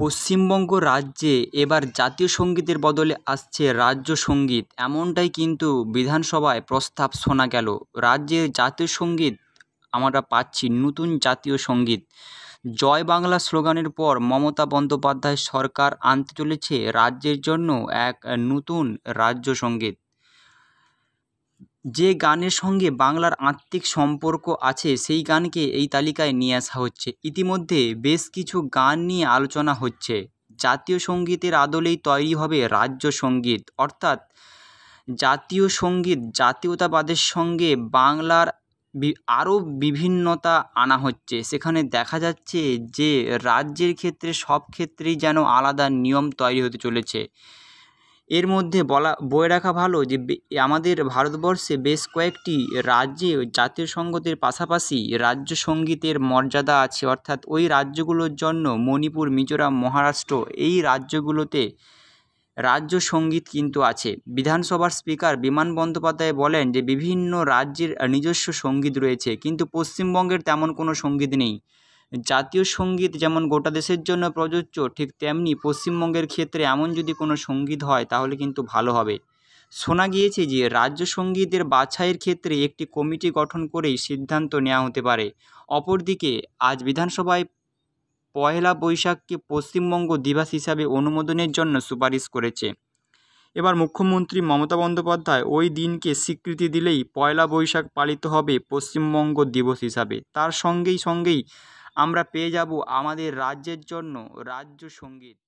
পশ্চিমবঙ্গ রাজ্যে এবার জাতীয় সঙ্গীতের বদলে আসছে রাজ্য সঙ্গীত এমনটাই কিন্তু বিধানসভায় প্রস্তাব শোনা গেল রাজ্যের জাতীয় সঙ্গীত আমরা পাচ্ছি নতুন জাতীয় সঙ্গীত জয় বাংলা স্লোগানের পর মমতা বন্দ্যোপাধ্যায় সরকার আনতে চলেছে রাজ্যের জন্য এক নতুন রাজ্য সঙ্গীত যে গানের সঙ্গে বাংলার আত্মিক সম্পর্ক আছে সেই গানকে এই তালিকায় নিয়ে আসা হচ্ছে ইতিমধ্যে বেশ কিছু গান নিয়ে আলোচনা হচ্ছে জাতীয় সঙ্গীতের আদলেই তৈরি হবে রাজ্য সঙ্গীত অর্থাৎ জাতীয় সঙ্গীত জাতীয়তাবাদের সঙ্গে বাংলার আরও বিভিন্নতা আনা হচ্ছে সেখানে দেখা যাচ্ছে যে রাজ্যের ক্ষেত্রে সব ক্ষেত্রেই যেন আলাদা নিয়ম তৈরি হতে চলেছে এর মধ্যে বলা বয়ে রাখা ভালো যে আমাদের ভারতবর্ষে বেশ কয়েকটি রাজ্যে জাতীয় সঙ্গতের পাশাপাশি রাজ্য সঙ্গীতের মর্যাদা আছে অর্থাৎ ওই রাজ্যগুলোর জন্য মণিপুর মিজোরাম মহারাষ্ট্র এই রাজ্যগুলোতে রাজ্য সঙ্গীত কিন্তু আছে বিধানসভার স্পিকার বিমান বন্দ্যোপাধ্যায় বলেন যে বিভিন্ন রাজ্যের নিজস্ব সঙ্গীত রয়েছে কিন্তু পশ্চিমবঙ্গের তেমন কোনো সঙ্গীত নেই জাতীয় সঙ্গীত যেমন গোটা দেশের জন্য প্রযোজ্য ঠিক তেমনি পশ্চিমবঙ্গের ক্ষেত্রে এমন যদি কোনো সঙ্গীত হয় তাহলে কিন্তু ভালো হবে শোনা গিয়েছে যে রাজ্য সঙ্গীতের বাছাইয়ের ক্ষেত্রে একটি কমিটি গঠন করেই সিদ্ধান্ত নেওয়া হতে পারে অপরদিকে আজ বিধানসভায় পয়লা বৈশাখকে পশ্চিমবঙ্গ দিবস হিসাবে অনুমোদনের জন্য সুপারিশ করেছে এবার মুখ্যমন্ত্রী মমতা বন্দ্যোপাধ্যায় ওই দিনকে স্বীকৃতি দিলেই পয়লা বৈশাখ পালিত হবে পশ্চিমবঙ্গ দিবস হিসাবে তার সঙ্গেই সঙ্গেই আমরা পেয়ে যাব আমাদের রাজ্যের জন্য রাজ্য সঙ্গীত